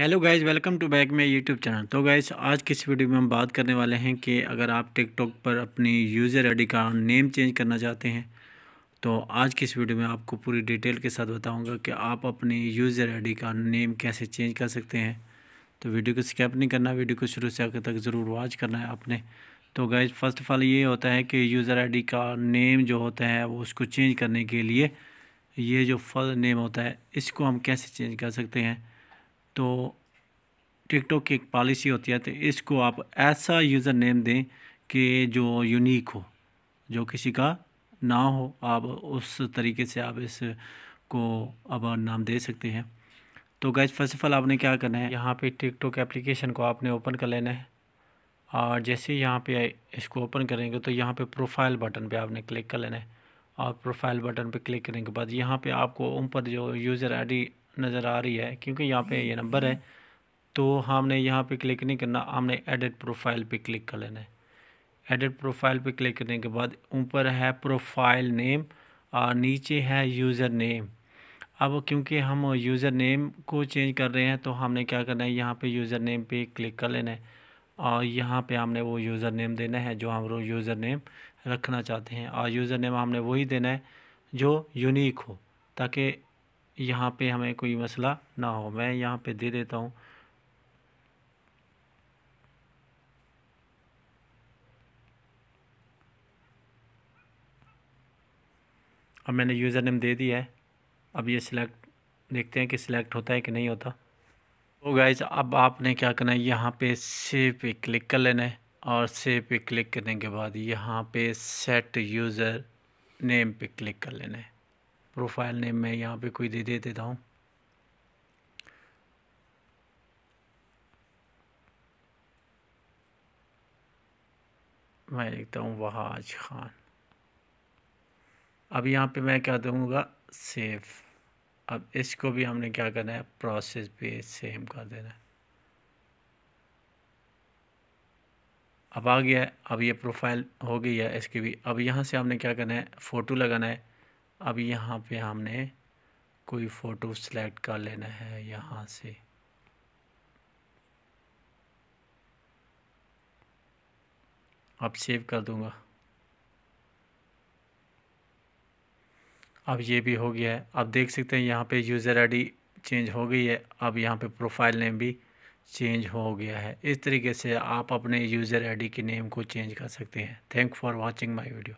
Hello guys welcome to back my YouTube channel तो guys आज किस वीडियो में हम बात करने वाले हैं कि अगर आप टिकटॉक पर अपनी यूज़र आईडी का नेम चेंज करना चाहते हैं तो आज की इस वीडियो में आपको पूरी डिटेल के साथ बताऊंगा कि आप अपनी यूज़र आईडी का नेम कैसे चेंज कर सकते हैं तो वीडियो को स्कैप नहीं करना वीडियो को शुरू से आखिर तक ज़रूर वॉच करना है आपने तो गाइज़ फ़र्स्ट ऑफ़ ऑल ये होता है कि यूज़र आई का नेम जो होता है वो उसको चेंज करने के लिए ये जो फल नेम होता है इसको हम कैसे चेंज कर सकते हैं तो टिकटॉक की एक पॉलिसी होती है तो इसको आप ऐसा यूज़र नेम दें कि जो यूनिक हो जो किसी का ना हो आप उस तरीके से आप इस को अब नाम दे सकते हैं तो गैस फर्स्ट ऑफ़ ऑल आपने क्या करना है यहाँ पे टिकटॉक एप्लीकेशन को आपने ओपन कर लेना है और जैसे यहाँ पे इसको ओपन करेंगे तो यहाँ पे प्रोफाइल बटन पे आपने क्लिक कर लेना है और प्रोफाइल बटन पे क्लिक करने के बाद यहाँ पे आपको ऊपर जो यूज़र आईडी नज़र आ रही है क्योंकि यहाँ पे ये नंबर है हम्म। तो हमने यहाँ पे क्लिक नहीं करना हमने एडिट प्रोफाइल पे क्लिक कर लेना है एडिट प्रोफाइल पे क्लिक करने के बाद ऊपर है प्रोफाइल नेम और नीचे है यूज़र नेम अब क्योंकि हम यूज़र नेम को चेंज कर रहे हैं तो हमने क्या करना है यहाँ पर यूज़र नेम पर क्लिक कर लेना है और यहाँ पे हमने वो यूज़र नेम देना है जो हम लोग यूज़र नेम रखना चाहते हैं और यूज़र नेम हमने वही देना है जो यूनिक हो ताकि यहाँ पे हमें कोई मसला ना हो मैं यहाँ पे दे देता हूँ अब मैंने यूज़र नेम दे दिया है अब ये सिलेक्ट देखते हैं कि सिलेक्ट होता है कि नहीं होता तो गाइज अब आपने क्या करना है यहाँ पे सेव पे क्लिक कर लेना है और सेव पे क्लिक करने के बाद यहाँ पे सेट यूज़र नेम पे क्लिक कर लेना है प्रोफाइल नेम मैं यहाँ पे कोई दे दे देता हूँ मैं लिखता हूँ वहाज खान अब यहाँ पे मैं क्या दूँगा सेव अब इसको भी हमने क्या करना है प्रोसेस पे सेम कर देना है अब आ गया अब ये प्रोफाइल हो गई है इसकी भी अब यहाँ से हमने क्या करना है फ़ोटो लगाना है अब यहाँ पे हमने कोई फ़ोटो सेलेक्ट कर लेना है यहाँ से अब सेव कर दूँगा अब ये भी हो गया है अब देख सकते हैं यहाँ पे यूज़र आईडी चेंज हो गई है अब यहाँ पे प्रोफाइल नेम भी चेंज हो गया है इस तरीके से आप अपने यूज़र आईडी के नेम को चेंज कर सकते हैं thank for watching my video